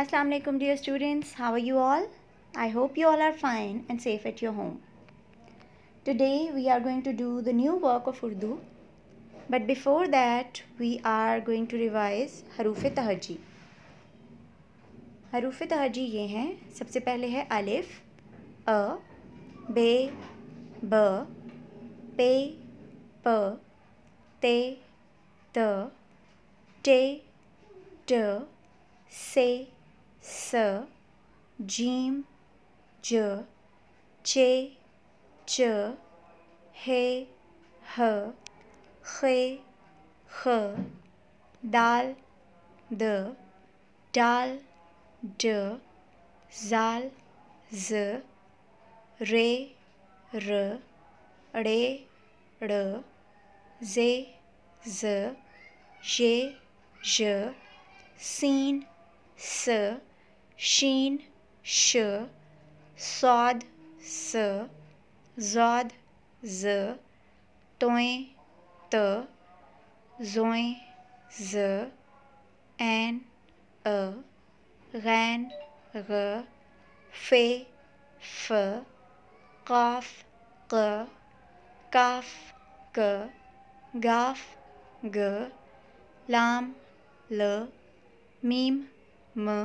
Assalamu alaikum dear students how are you all I hope you all are fine and safe at your home Today we are going to do the new work of Urdu but before that we are going to revise हरूफ तहजी हरूफ तहजी ये हैं सबसे पहले है अलिफ अ बे ब पे प ते त टे ट से स he, ज चे च हे ह खे ख dal, द dal, ड zal z re r re r z z j j sin s शीन श सौद स जौद ज तोएं त जोएं ज एन अ गैन ग फे फ काफ क काफ क गाफ ग लाम ल मीम म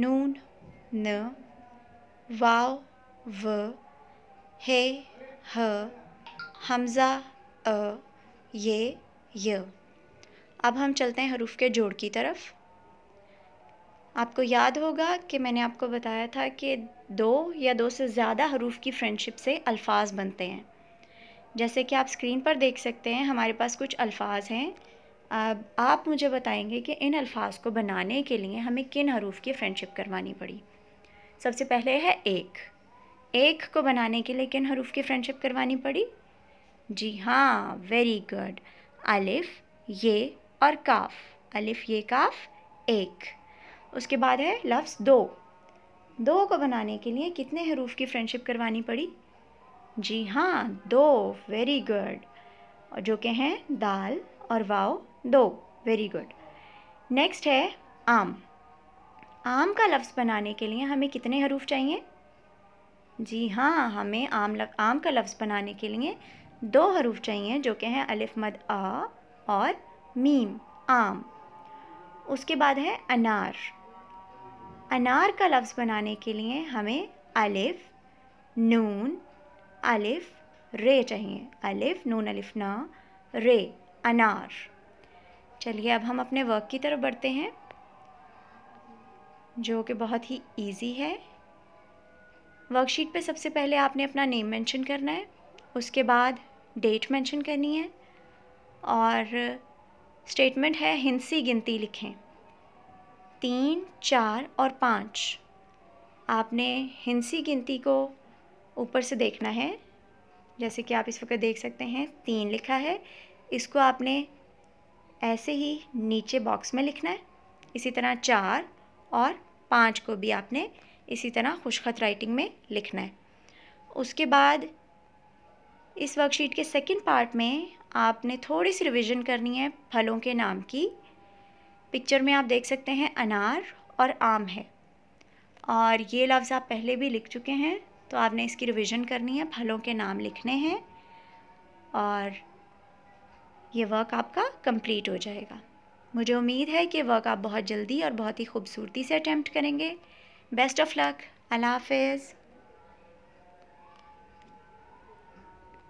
नून न वाव व हे ह हमज़ा अ ये य अब हम चलते हैं हरूफ के जोड़ की तरफ आपको याद होगा कि मैंने आपको बताया था कि दो या दो से ज़्यादा हरूफ की फ्रेंडशिप से अल्फाज बनते हैं जैसे कि आप स्क्रीन पर देख सकते हैं हमारे पास कुछ अल्फाज हैं आप मुझे बताएंगे कि इन अल्फाज को बनाने के लिए हमें किन हरूफ की फ्रेंडशिप करवानी पड़ी सबसे पहले है एक एक को बनाने के लिए किन हरूफ की फ्रेंडशिप करवानी पड़ी जी हाँ वेरी गुड अलिफ ये और काफ अलिफ ये काफ एक उसके बाद है लफ्ज़ दो दो को बनाने के लिए कितने हरूफ की फ्रेंडशिप करवानी पड़ी जी हाँ दो वेरी गुड और जो के हैं दाल और वाओ दो वेरी गुड नेक्स्ट है आम आम का लफ्ज़ बनाने के लिए हमें कितने हरूफ चाहिए जी हाँ हमें आम लग, आम का लफ्ज़ बनाने के लिए दो हरूफ चाहिए जो कि हैं अलिफ मद आ और मीम आम उसके बाद है अनार अनार का लफ्ज़ बनाने के लिए हमें अलिफ नून अलिफ रे चाहिए अलिफ नून अलिफ ना रे अनार चलिए अब हम अपने वर्क की तरफ बढ़ते हैं जो कि बहुत ही इजी है वर्कशीट पे सबसे पहले आपने अपना नेम मेंशन करना है उसके बाद डेट मेंशन करनी है और स्टेटमेंट है हिंसी गिनती लिखें तीन चार और पाँच आपने हिंसी गिनती को ऊपर से देखना है जैसे कि आप इस वक्त देख सकते हैं तीन लिखा है इसको आपने ऐसे ही नीचे बॉक्स में लिखना है इसी तरह चार और पाँच को भी आपने इसी तरह खुशखत राइटिंग में लिखना है उसके बाद इस वर्कशीट के सेकंड पार्ट में आपने थोड़ी सी रिवीजन करनी है फलों के नाम की पिक्चर में आप देख सकते हैं अनार और आम है और ये लफ्ज़ आप पहले भी लिख चुके हैं तो आपने इसकी रिवीजन करनी है फलों के नाम लिखने हैं और ये वर्क आपका कंप्लीट हो जाएगा मुझे उम्मीद है कि वर्क आप बहुत जल्दी और बहुत ही खूबसूरती से अटैम्प्ट करेंगे बेस्ट ऑफ लक अल्लाह हाफिज़